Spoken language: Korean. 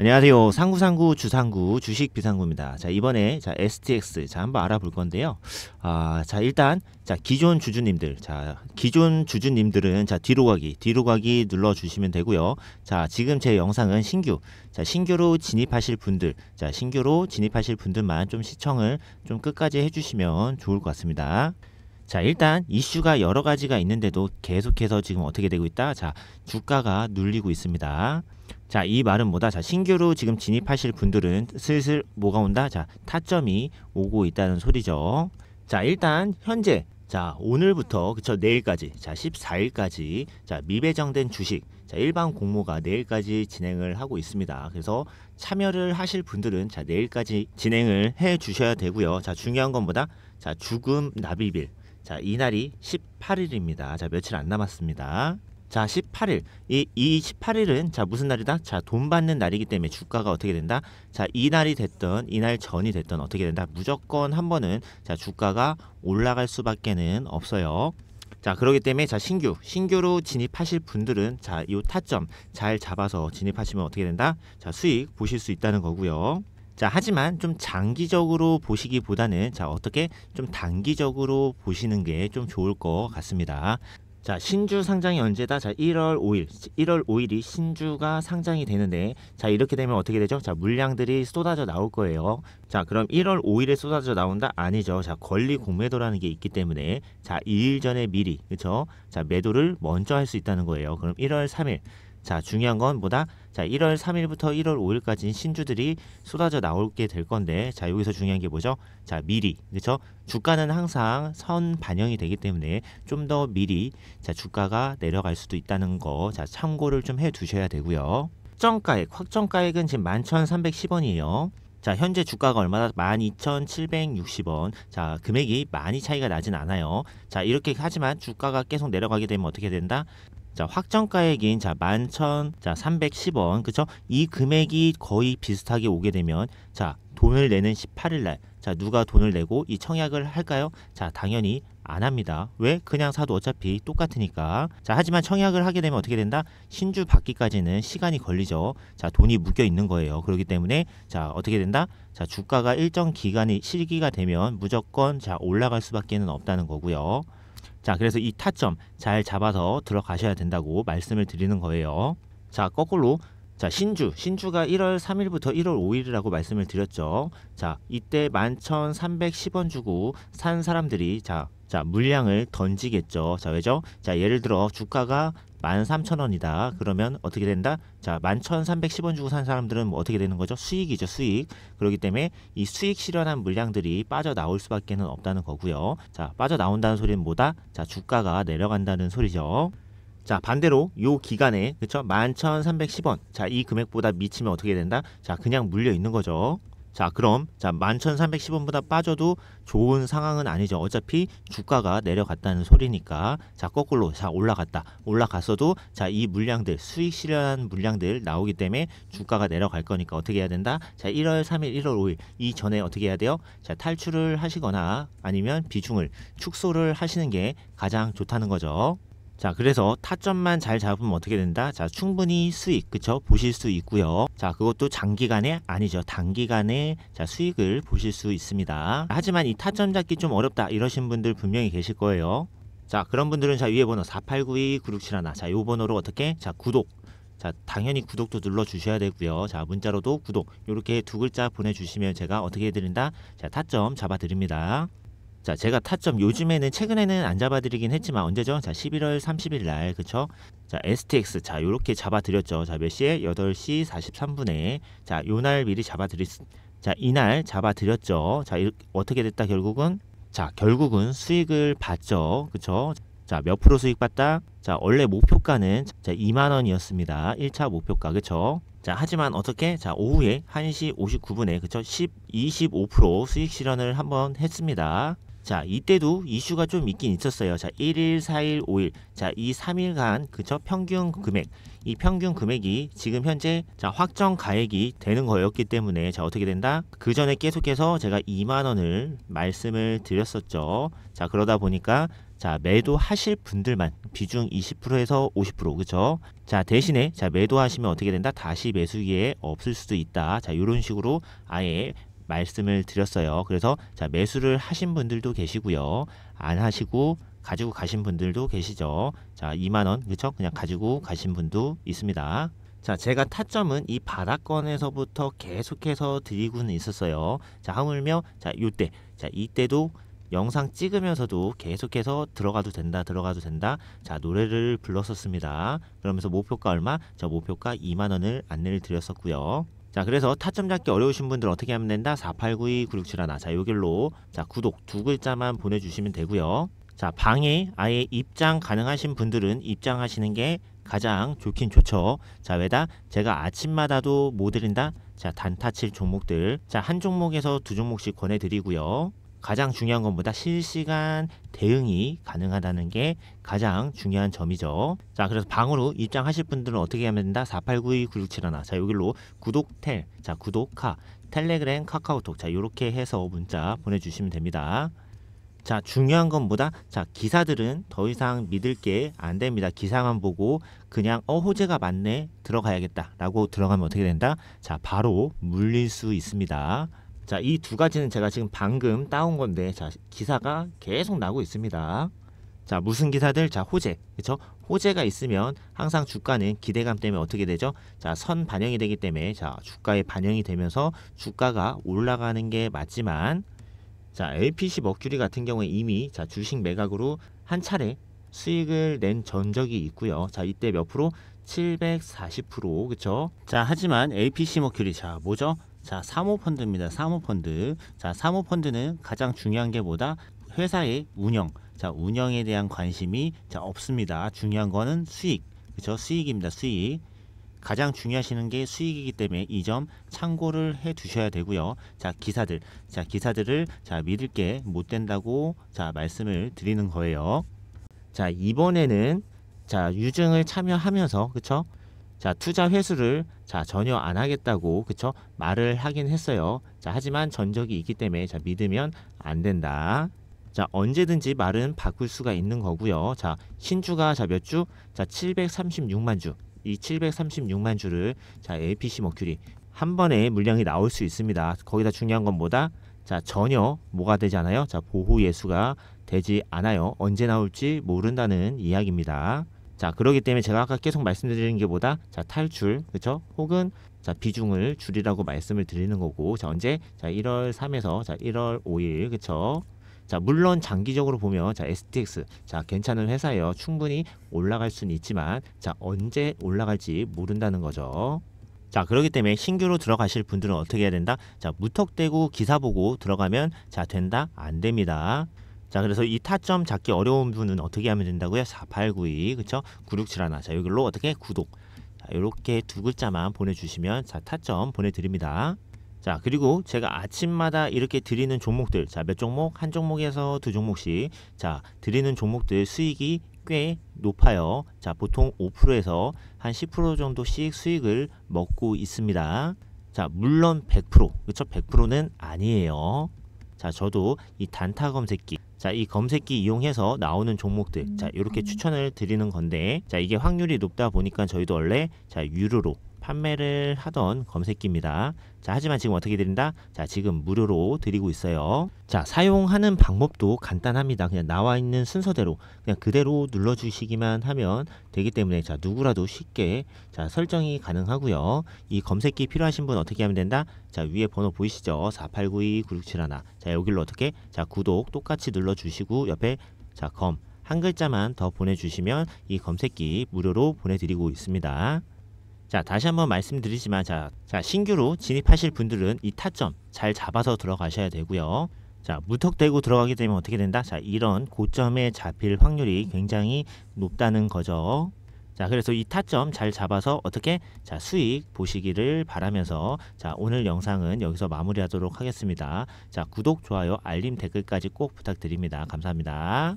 안녕하세요. 상구상구 주상구 주식 비상구입니다. 자, 이번에 자, STX 자, 한번 알아볼 건데요. 아, 자, 일단 자, 기존 주주님들. 자, 기존 주주님들은 자, 뒤로 가기, 뒤로 가기 눌러 주시면 되고요. 자, 지금 제 영상은 신규. 자, 신규로 진입하실 분들. 자, 신규로 진입하실 분들만 좀 시청을 좀 끝까지 해 주시면 좋을 것 같습니다. 자 일단 이슈가 여러 가지가 있는데도 계속해서 지금 어떻게 되고 있다 자 주가가 눌리고 있습니다 자, 이 말은 뭐다? 자, 신규로 지금 진입하실 분들은 슬슬 뭐가 온다? 자, 타점이 오고 있다는 소리죠. 자, 일단 현재 자, 오늘부터 그쵸 내일까지 자, 14일까지 자, 미배정된 주식 자, 일반 공모가 내일까지 진행을 하고 있습니다. 그래서 참여를 하실 분들은 자, 내일까지 진행을 해 주셔야 되고요. 자, 중요한 건 뭐다? 자, 죽음 나비빌. 자, 이날이 18일입니다. 자, 며칠 안 남았습니다. 자 18일 이, 이 18일은 자 무슨 날이다 자 돈 받는 날이기 때문에 주가가 어떻게 된다 자 이날이 됐던 이날 전이 됐던 어떻게 된다 무조건 한 번은 자 주가가 올라갈 수밖에는 없어요 자 그러기 때문에 자 신규 신규로 진입하실 분들은 자 이 타점 잘 잡아서 진입하시면 어떻게 된다 자 수익 보실 수 있다는 거고요 자 하지만 좀 장기적으로 보시기보다는 자 어떻게 좀 단기적으로 보시는 게 좀 좋을 것 같습니다 자, 신주 상장이 언제다? 자, 1월 5일. 1월 5일이 신주가 상장이 되는데 자, 이렇게 되면 어떻게 되죠? 자, 물량들이 쏟아져 나올 거예요. 자, 그럼 1월 5일에 쏟아져 나온다? 아니죠. 자, 권리 공매도라는 게 있기 때문에 자, 2일 전에 미리. 그쵸 자, 매도를 먼저 할 수 있다는 거예요. 그럼 1월 3일. 자, 중요한 건 뭐다? 자, 1월 3일부터 1월 5일까지 신주들이 쏟아져 나올게 될 건데, 자, 여기서 중요한 게 뭐죠? 자, 미리. 그렇죠? 주가는 항상 선 반영이 되기 때문에 좀 더 미리 자, 주가가 내려갈 수도 있다는 거 자, 참고를 좀 해 두셔야 되고요. 확정가액, 확정가액은 지금 11,310원이에요. 자, 현재 주가가 얼마나 12,760원. 자, 금액이 많이 차이가 나진 않아요. 자, 이렇게 하지만 주가가 계속 내려가게 되면 어떻게 된다? 자, 확정가액인 자, 11,310원. 그쵸? 이 금액이 거의 비슷하게 오게 되면 자, 돈을 내는 18일 날 자, 누가 돈을 내고 이 청약을 할까요? 자, 당연히 안 합니다. 왜? 그냥 사도 어차피 똑같으니까. 자, 하지만 청약을 하게 되면 어떻게 된다? 신주 받기까지는 시간이 걸리죠. 자, 돈이 묶여 있는 거예요. 그렇기 때문에 자, 어떻게 된다? 자, 주가가 일정 기간이 실기가 되면 무조건 자, 올라갈 수밖에는 없다는 거고요. 자, 그래서 이 타점 잘 잡아서 들어가셔야 된다고 말씀을 드리는 거예요. 자, 거꾸로 자, 신주. 신주가 1월 3일부터 1월 5일이라고 말씀을 드렸죠. 자, 이때 11,310원 주고 산 사람들이 자, 자, 물량을 던지겠죠. 자, 왜죠? 자, 예를 들어 주가가 1 3 0 0 0 원이다 그러면 어떻게 된다? 자, 1 1 3 1 0원 주고 산 사람들은 뭐 어떻게 되는 거죠? 수익이죠, 수익. 그렇기 때문에 이 수익 실현한 물량들이 빠져나올 수밖에 는 없다는 거고요. 자, 빠져나온다는 소리는 뭐다? 자, 주가가 내려간다는 소리죠. 자 반대로 요 기간에 그쵸 11,310원 자이 금액보다 미치면 어떻게 된다 자 그냥 물려 있는 거죠 자, 그럼 자, 11,310원보다 빠져도 좋은 상황은 아니죠. 어차피 주가가 내려갔다는 소리니까. 자, 거꾸로 자, 올라갔다. 올라갔어도 자, 이 물량들 수익 실현한 물량들 나오기 때문에 주가가 내려갈 거니까 어떻게 해야 된다? 자, 1월 3일, 1월 5일 이 전에 어떻게 해야 돼요? 자, 탈출을 하시거나 아니면 비중을 축소를 하시는 게 가장 좋다는 거죠. 자 그래서 타점만 잘 잡으면 어떻게 된다 자 충분히 수익 그쵸 보실 수 있고요 자 그것도 장기간에 아니죠 단기간에 자 수익을 보실 수 있습니다 하지만 이 타점 잡기 좀 어렵다 이러신 분들 분명히 계실 거예요 자 그런 분들은 자 위에 번호 4 8 9 2 9 6 7 1 자요 번호로 어떻게 자 구독 자 당연히 구독도 눌러 주셔야 되고요 자 문자로도 구독 이렇게 두 글자 보내주시면 제가 어떻게 해드린다 자 타점 잡아 드립니다 자, 제가 타점 요즘에는 최근에는 안 잡아드리긴 했지만 언제죠? 자, 11월 30일 날 그쵸? 자, STX 자, 요렇게 잡아드렸죠. 자, 몇 시에? 8시 43분에 자, 요 날 미리 잡아드리 자, 이 날 잡아드렸죠. 자, 이렇게, 어떻게 됐다 결국은? 자, 결국은 수익을 봤죠. 그쵸? 자, 몇 프로 수익 봤다? 자, 원래 목표가는 자, 2만 원이었습니다. 1차 목표가. 그쵸? 자, 하지만 어떻게? 자, 오후에 1시 59분에 그쵸? 10, 25% 수익 실현을 한번 했습니다. 자, 이때도 이슈가 좀 있긴 있었어요. 자, 1일, 4일, 5일. 자, 이 3일간 그쵸 평균 금액. 이 평균 금액이 지금 현재 자, 확정 가액이 되는 거였기 때문에 자, 어떻게 된다? 그 전에 계속해서 제가 2만 원을 말씀을 드렸었죠. 자, 그러다 보니까 자, 매도하실 분들만 비중 20%에서 50% 그쵸? 자, 대신에 자, 매도하시면 어떻게 된다? 다시 매수기에 없을 수도 있다. 자, 요런 식으로 아예 말씀을 드렸어요. 그래서 자, 매수를 하신 분들도 계시고요. 안 하시고 가지고 가신 분들도 계시죠. 자, 2만 원. 그렇죠? 그냥 가지고 가신 분도 있습니다. 자, 제가 타점은 이 바닥권에서부터 계속해서 드리고는 있었어요. 자, 하물며 자, 요때. 자, 이때도 영상 찍으면서도 계속해서 들어가도 된다 들어가도 된다 자 노래를 불렀었습니다 그러면서 목표가 얼마 자 목표가 2만원을 안내를 드렸었고요 자 그래서 타점 잡기 어려우신 분들 어떻게 하면 된다 4892967하나 자 요길로 자 구독 두 글자만 보내주시면 되고요 자 방에 아예 입장 가능하신 분들은 입장하시는 게 가장 좋긴 좋죠 자 왜다 제가 아침마다도 못 뭐 드린다 자 단타칠 종목들 자한 종목에서 두 종목씩 권해드리고요 가장 중요한 것보다 실시간 대응이 가능하다는 게 가장 중요한 점이죠. 자, 그래서 방으로 입장하실 분들은 어떻게 하면 된다? 4892967하나. 자, 여기로 구독텔, 자, 구독하, 텔레그램, 카카오톡. 자, 이렇게 해서 문자 보내주시면 됩니다. 자 중요한 것보다 자 기사들은 더 이상 믿을 게 안 됩니다 기사만 보고 그냥 어 호재가 맞네 들어가야겠다 라고 들어가면 어떻게 된다 자 바로 물릴 수 있습니다 자, 이 두 가지는 제가 지금 방금 따온 건데, 자, 기사가 계속 나고 있습니다. 자, 무슨 기사들? 자, 호재. 그렇죠? 호재가 있으면 항상 주가는 기대감 때문에 어떻게 되죠? 자, 선 반영이 되기 때문에 자, 주가에 반영이 되면서 주가가 올라가는 게 맞지만 자, LPC 머큐리 같은 경우에 이미 자, 주식 매각으로 한 차례 수익을 낸 전적이 있고요. 자, 이때 몇 프로? 740% 그쵸? 자, 하지만 l p c 머큐리 자, 뭐죠? 자, 사모펀드입니다. 사모펀드. 자, 사모펀드는 가장 중요한 게보다 회사의 운영. 자, 운영에 대한 관심이 자, 없습니다. 중요한 거는 수익. 그쵸 수익입니다. 수익. 가장 중요하시는 게 수익이기 때문에 이 점 참고를 해 두셔야 되고요. 자, 기사들. 자, 기사들을 자, 믿을 게 못 된다고 자, 말씀을 드리는 거예요. 자, 이번에는 자, 유증을 참여하면서 그렇죠? 자, 투자 회수를 자, 전혀 안 하겠다고 그쵸? 말을 하긴 했어요. 자, 하지만 전적이 있기 때문에 자, 믿으면 안 된다. 자, 언제든지 말은 바꿀 수가 있는 거고요. 자, 신주가 자, 몇 주? 자, 736만 주. 이 736만 주를 자, APC 머큐리 한 번에 물량이 나올 수 있습니다. 거기다 중요한 건 뭐다? 자, 전혀 뭐가 되지 않아요? 자, 보호 예수가 되지 않아요. 언제 나올지 모른다는 이야기입니다. 자 그러기 때문에 제가 아까 계속 말씀드리는 게보다자 탈출 그쵸 혹은 자 비중을 줄이라고 말씀을 드리는 거고 자 언제 자 1월 3에서 자 1월 5일 그쵸 자 물론 장기적으로 보면 자 STX 자 괜찮은 회사예요 충분히 올라갈 수는 있지만 자 언제 올라갈지 모른다는 거죠 자그러기 때문에 신규로 들어가실 분들은 어떻게 해야 된다 자 무턱대고 기사 보고 들어가면 자 된다 안 됩니다 자, 그래서 이 타점 잡기 어려운 분은 어떻게 하면 된다고요? 4892, 그쵸? 9671. 자, 이걸로 어떻게? 구독. 자, 이렇게두 글자만 보내주시면, 자, 타점 보내드립니다. 자, 그리고 제가 아침마다 이렇게 드리는 종목들, 자, 몇 종목? 한 종목에서 두 종목씩, 자, 드리는 종목들 수익이 꽤 높아요. 자, 보통 5%에서 한 10% 정도씩 수익을 먹고 있습니다. 자, 물론 100%, 그쵸? 100%는 아니에요. 자, 저도 이 단타 검색기, 자, 이 검색기 이용해서 나오는 종목들. 자, 이렇게 음. 추천을 드리는 건데, 자, 이게 확률이 높다 보니까 저희도 원래 자, 유료로 판매를 하던 검색기입니다. 자, 하지만 지금 어떻게 드린다? 자, 지금 무료로 드리고 있어요. 자, 사용하는 방법도 간단합니다. 그냥 나와 있는 순서대로 그냥 그대로 눌러 주시기만 하면 되기 때문에 자, 누구라도 쉽게 자, 설정이 가능하고요. 이 검색기 필요하신 분 어떻게 하면 된다? 자, 위에 번호 보이시죠? 4 8 9 2 9 6 7 1 자, 여기로 어떻게? 자, 구독 똑같이 눌러 주시고 옆에 자, 검 한 글자만 더 보내주시면 이 검색기 무료로 보내드리고 있습니다. 자 다시 한번 말씀드리지만 자, 자 신규로 진입하실 분들은 이 타점 잘 잡아서 들어가셔야 되고요 자 무턱대고 들어가게 되면 어떻게 된다 자 이런 고점에 잡힐 확률이 굉장히 높다는 거죠 자 그래서 이 타점 잘 잡아서 어떻게 자 수익 보시기를 바라면서 자 오늘 영상은 여기서 마무리하도록 하겠습니다 자 구독 좋아요 알림 댓글까지 꼭 부탁드립니다 감사합니다